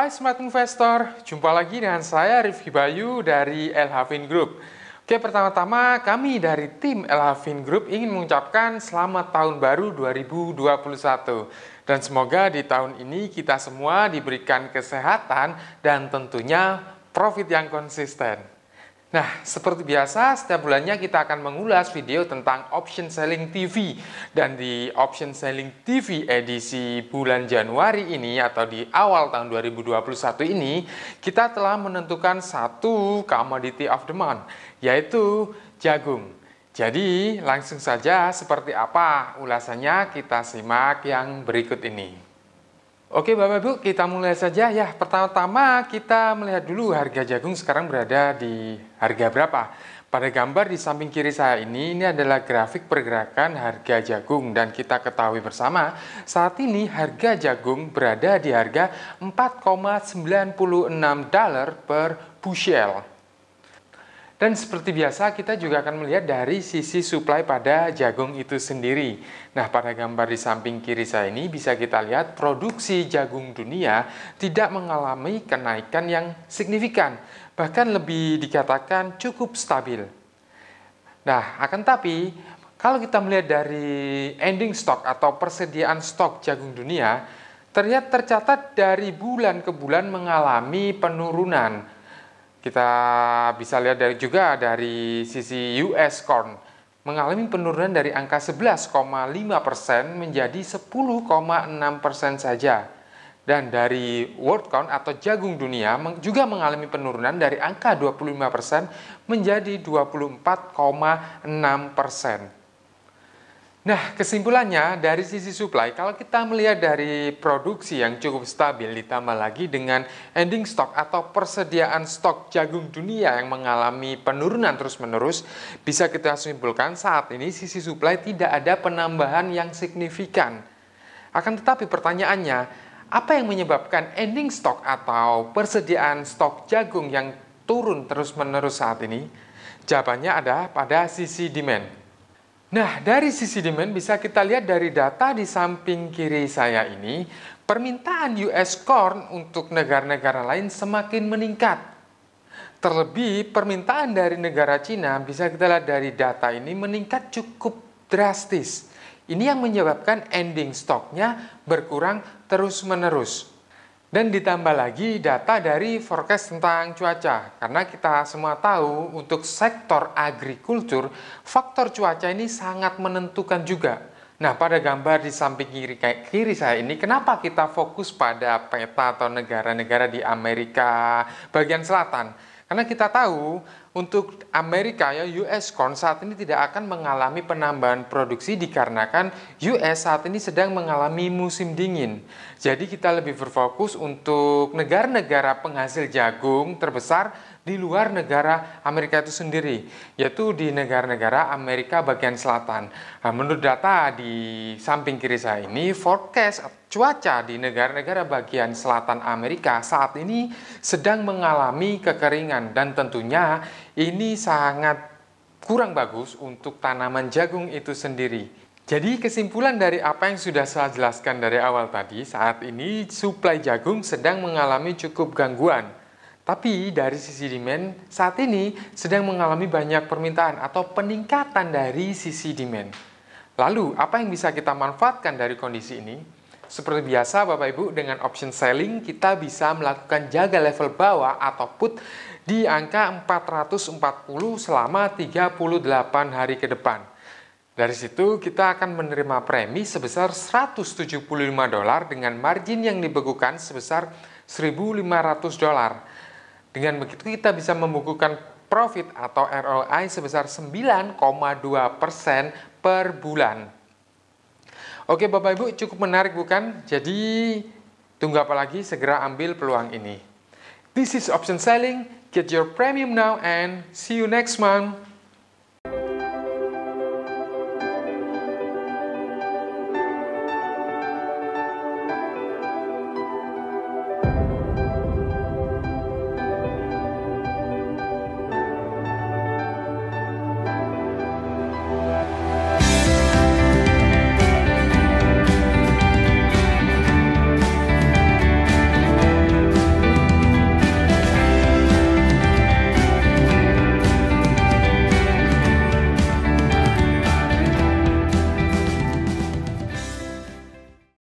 Hai Smart Investor, jumpa lagi dengan saya Rifki Bayu dari Elhavin Group. Oke, pertama-tama kami dari tim Elhavin Group ingin mengucapkan selamat tahun baru 2021. Dan semoga di tahun ini kita semua diberikan kesehatan dan tentunya profit yang konsisten. Nah, seperti biasa, setiap bulannya kita akan mengulas video tentang option selling TV. Dan di option selling TV edisi bulan Januari ini atau di awal tahun 2021 ini, kita telah menentukan satu commodity of the month, yaitu jagung. Jadi, langsung saja seperti apa ulasannya kita simak yang berikut ini. Oke Bapak Ibu, kita mulai saja ya. Pertama-tama kita melihat dulu harga jagung sekarang berada di harga berapa. Pada gambar di samping kiri saya ini, ini adalah grafik pergerakan harga jagung dan kita ketahui bersama saat ini harga jagung berada di harga 4,96 dolar per bushel. Dan seperti biasa kita juga akan melihat dari sisi supply pada jagung itu sendiri. Nah pada gambar di samping kiri saya ini bisa kita lihat produksi jagung dunia tidak mengalami kenaikan yang signifikan. Bahkan lebih dikatakan cukup stabil. Nah akan tapi kalau kita melihat dari ending stock atau persediaan stok jagung dunia, terlihat tercatat dari bulan ke bulan mengalami penurunan kita bisa lihat dari juga dari sisi US corn mengalami penurunan dari angka 11,5% menjadi 10,6% saja. Dan dari world corn atau jagung dunia juga mengalami penurunan dari angka 25% menjadi 24,6%. Nah, kesimpulannya dari sisi supply, kalau kita melihat dari produksi yang cukup stabil ditambah lagi dengan ending stock atau persediaan stok jagung dunia yang mengalami penurunan terus-menerus, bisa kita simpulkan saat ini sisi supply tidak ada penambahan yang signifikan. Akan tetapi pertanyaannya, apa yang menyebabkan ending stock atau persediaan stok jagung yang turun terus-menerus saat ini? Jawabannya ada pada sisi demand. Nah, dari sisi demand bisa kita lihat dari data di samping kiri saya ini, permintaan US corn untuk negara-negara lain semakin meningkat. Terlebih, permintaan dari negara Cina bisa kita lihat dari data ini meningkat cukup drastis. Ini yang menyebabkan ending stoknya berkurang terus-menerus. Dan ditambah lagi data dari forecast tentang cuaca, karena kita semua tahu untuk sektor agrikultur, faktor cuaca ini sangat menentukan juga. Nah, pada gambar di samping kiri, kiri saya ini, kenapa kita fokus pada peta atau negara-negara di Amerika bagian selatan? Karena kita tahu untuk Amerika ya US corn saat ini tidak akan mengalami penambahan produksi dikarenakan US saat ini sedang mengalami musim dingin. Jadi kita lebih berfokus untuk negara-negara penghasil jagung terbesar di luar negara Amerika itu sendiri, yaitu di negara-negara Amerika bagian selatan. Nah, menurut data di samping kiri saya ini, forecast cuaca di negara-negara bagian selatan Amerika saat ini sedang mengalami kekeringan dan tentunya ini sangat kurang bagus untuk tanaman jagung itu sendiri. Jadi kesimpulan dari apa yang sudah saya jelaskan dari awal tadi, saat ini suplai jagung sedang mengalami cukup gangguan. Tapi dari sisi demand, saat ini sedang mengalami banyak permintaan atau peningkatan dari sisi demand. Lalu, apa yang bisa kita manfaatkan dari kondisi ini? Seperti biasa, Bapak Ibu, dengan option selling kita bisa melakukan jaga level bawah atau put di angka 440 selama 38 hari ke depan. Dari situ kita akan menerima premi sebesar 175 dolar dengan margin yang dibekukan sebesar 1.500 dolar. Dengan begitu kita bisa membukukan profit atau ROI sebesar 9,2% per bulan. Oke Bapak Ibu cukup menarik bukan? Jadi tunggu apa lagi segera ambil peluang ini. This is option selling. Get your premium now and see you next month.